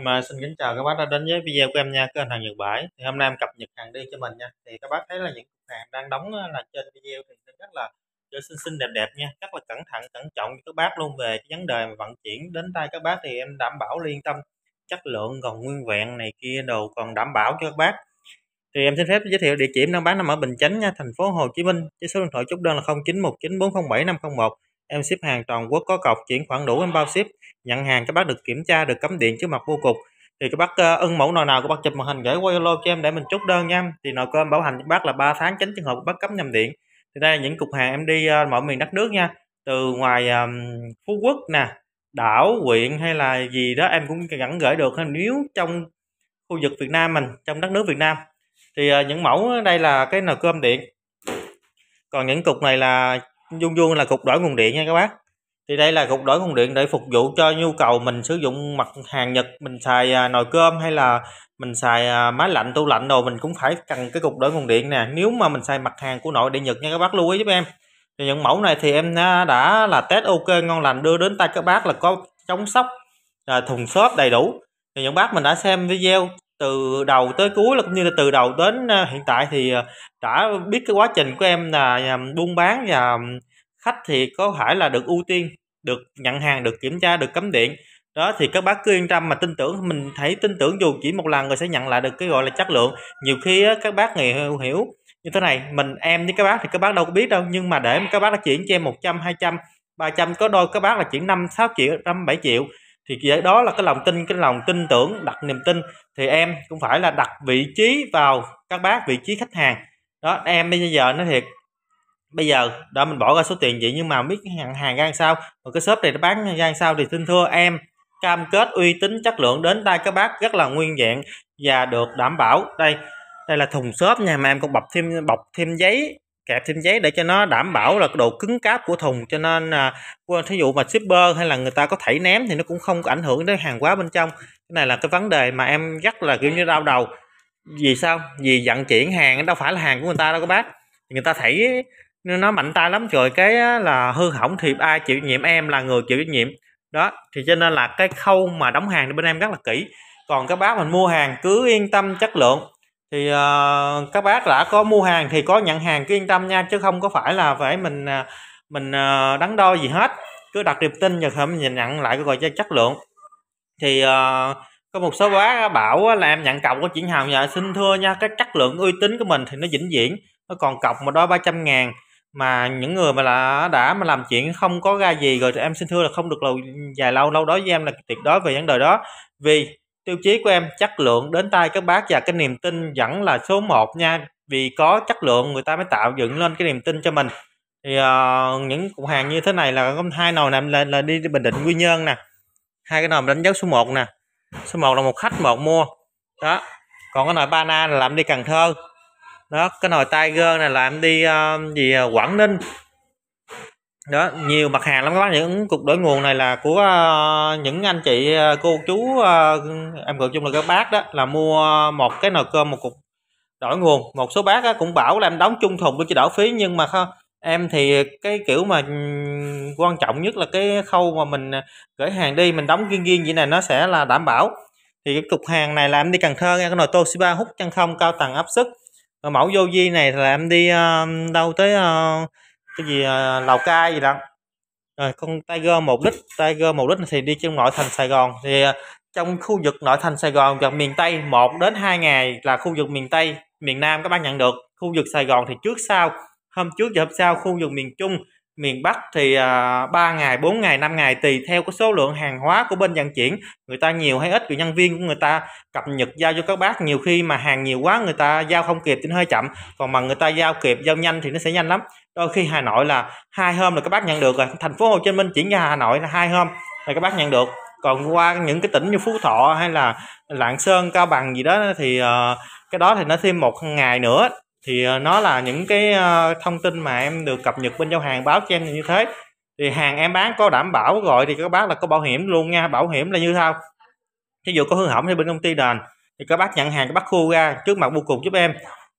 Mà xin kính chào các bác đã đến với video của em nha, kênh hàng Nhật Bãi. Thì hôm nay em cập nhật hàng đi cho mình nha. Thì các bác thấy là những hàng đang đóng là trên video thì rất là cho xinh xinh đẹp đẹp nha, rất là cẩn thận cẩn trọng với các bác luôn về cái vấn đề mà vận chuyển đến tay các bác thì em đảm bảo liên tâm chất lượng còn nguyên vẹn này kia đồ còn đảm bảo cho các bác. Thì em xin phép giới thiệu địa chỉ em đang bán nằm ở Bình Chánh nha, thành phố Hồ Chí Minh. số điện thoại chốt đơn là 0919407501 em ship hàng toàn quốc có cọc chuyển khoản đủ em bao ship nhận hàng các bác được kiểm tra được cấm điện trước mặt vô cục thì các bác uh, ưng mẫu nồi nào các bác chụp màn hình gửi qua Zalo cho em để mình chốt đơn nha thì nồi cơm bảo hành các bác là 3 tháng tránh trường hợp các bác cấm nhầm điện thì đây là những cục hàng em đi uh, ờ, mọi miền đất nước nha từ ngoài um, Phú Quốc nè đảo huyện hay là gì đó em cũng gắn gửi được nếu trong khu vực Việt Nam mình trong đất nước Việt Nam thì uh, những mẫu đây là cái nồi cơm điện còn những cục này là vuông vuông là cục đổi nguồn điện nha các bác thì đây là cục đổi nguồn điện để phục vụ cho nhu cầu mình sử dụng mặt hàng nhật mình xài à, nồi cơm hay là mình xài à, máy lạnh tủ lạnh đồ mình cũng phải cần cái cục đổi nguồn điện nè nếu mà mình xài mặt hàng của nội địa nhật nha các bác lưu ý giúp em thì những mẫu này thì em à, đã là test ok ngon lành đưa đến tay các bác là có chống sốc, thùng xốp đầy đủ thì những bác mình đã xem video từ đầu tới cuối là cũng như là từ đầu đến à, hiện tại thì à, đã biết cái quá trình của em là à, buôn bán và khách thì có phải là được ưu tiên được nhận hàng được kiểm tra được cấm điện đó thì các bác cứ yên tâm mà tin tưởng mình thấy tin tưởng dù chỉ một lần rồi sẽ nhận lại được cái gọi là chất lượng nhiều khi các bác nghe hiểu như thế này mình em với các bác thì các bác đâu có biết đâu nhưng mà để các bác đã chuyển cho em 100 200 300 có đôi các bác là chuyển 5 6 triệu 5 7 triệu thì đó là cái lòng tin cái lòng tin tưởng đặt niềm tin thì em cũng phải là đặt vị trí vào các bác vị trí khách hàng đó em bây giờ nói thiệt bây giờ đó mình bỏ ra số tiền vậy nhưng mà biết hàng hàng ra sao một cái shop này nó bán ra sao thì xin thưa em cam kết uy tín chất lượng đến tay các bác rất là nguyên vẹn và được đảm bảo đây đây là thùng xốp nha mà em còn bọc thêm bọc thêm giấy kẹp thêm giấy để cho nó đảm bảo là độ cứng cáp của thùng cho nên à, thí dụ mà shipper hay là người ta có thảy ném thì nó cũng không ảnh hưởng đến hàng hóa bên trong cái này là cái vấn đề mà em rất là kiểu như đau đầu vì sao vì vận chuyển hàng đâu phải là hàng của người ta đâu các bác người ta thảy nó mạnh tay lắm rồi cái là hư hỏng thì ai chịu nhiệm em là người chịu trách nhiệm đó thì cho nên là cái khâu mà đóng hàng bên em rất là kỹ còn các bác mình mua hàng cứ yên tâm chất lượng thì uh, các bác đã có mua hàng thì có nhận hàng cứ yên tâm nha chứ không có phải là phải mình ờ, mình uh, đắn đo gì hết cứ đặt niềm tin vào mình nhìn nhận lại cho chất lượng thì uh, có một số bác bảo là em nhận cọc của chuyển hàng dạ xin thưa nha cái chất lượng uy tín của mình thì nó vĩnh viễn nó còn cọc mà đó 300 ngàn mà những người mà là đã mà làm chuyện không có ra gì rồi thì em xin thưa là không được lâu dài lâu lâu đó với em là tuyệt đối về vấn đề đó vì tiêu chí của em chất lượng đến tay các bác và cái niềm tin vẫn là số 1 nha vì có chất lượng người ta mới tạo dựng lên cái niềm tin cho mình thì uh, những cục hàng như thế này là có hai nồi nè là, là đi bình định quy nhơn nè hai cái nồi đánh dấu số 1 nè số 1 là một khách một mua đó còn cái nồi banana là làm đi cần thơ đó cái nồi tiger này là em đi uh, gì ờ, quảng ninh đó nhiều mặt hàng lắm các bác những cục đổi nguồn này là của uh, những anh chị ờ, cô chú uh, em gọi chung là các bác đó là mua một cái nồi cơm một cục đổi nguồn một số bác cũng bảo là em đóng chung thùng luôn cho đỡ phí nhưng mà không em thì cái kiểu mà quan trọng nhất là cái khâu mà mình gửi hàng đi mình đóng riêng riêng vậy này nó sẽ là đảm bảo thì cái cục hàng này là em đi Cần Thơ nghe cái nồi Toshiba hút chân không cao tầng áp suất mẫu vô di này là em đi uh, đâu tới uh, cái gì ờ, lào cai gì đó rồi con tiger một lít tiger một lít thì đi trong nội thành sài gòn thì ờ, trong khu vực nội thành sài gòn và miền tây 1 đến 2 ngày là khu vực miền tây miền nam các bạn nhận được khu vực sài gòn thì trước sau hôm trước và hôm sau khu vực miền trung miền Bắc thì uh, ờ, 3 ngày, 4 ngày, 5 ngày tùy theo cái số lượng hàng hóa của bên vận chuyển, người ta nhiều hay ít, người nhân viên của người ta cập nhật giao cho các bác, nhiều khi mà hàng nhiều quá người ta giao không kịp thì nó hơi chậm, còn mà người ta giao kịp, giao nhanh thì nó sẽ nhanh lắm đôi khi Hà Nội là hai hôm là các bác nhận được rồi thành phố Hồ Chí Minh chuyển ra Hà Nội là hai hôm là các bác nhận được còn qua những cái tỉnh như Phú Thọ hay là Lạng Sơn Cao Bằng gì đó thì uh, cái đó thì nó thêm một ngày nữa thì uh, nó là những cái uh, thông tin mà em được cập nhật bên giao hàng báo cho em như thế thì hàng em bán có đảm bảo gọi thì các bác là có bảo hiểm luôn nha bảo hiểm là như sao ví dụ có hư hỏng thì bên công ty đền thì các bác nhận hàng các bác khu ra trước mặt bưu cục giúp em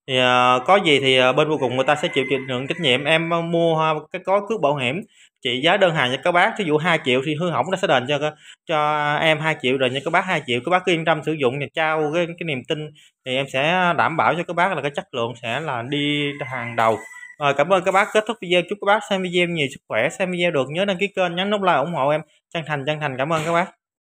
thì uh, có gì thì uh, bên vô cùng người ta sẽ chịu chịu trách nhiệm em uh, mua uh, cái có cước bảo hiểm trị giá đơn hàng cho các bác ví dụ 2 triệu thì hư hỏng nó sẽ đền cho cho em 2 triệu rồi cho các bác 2 triệu các bác yên tâm sử dụng và trao cái, cái niềm tin thì em sẽ đảm bảo cho các bác là cái chất lượng sẽ là đi hàng đầu à, cảm ơn các bác kết thúc video chúc các bác xem video nhiều sức khỏe xem video được nhớ đăng ký kênh nhấn nút like ủng hộ em chân thành chân thành cảm ơn các bác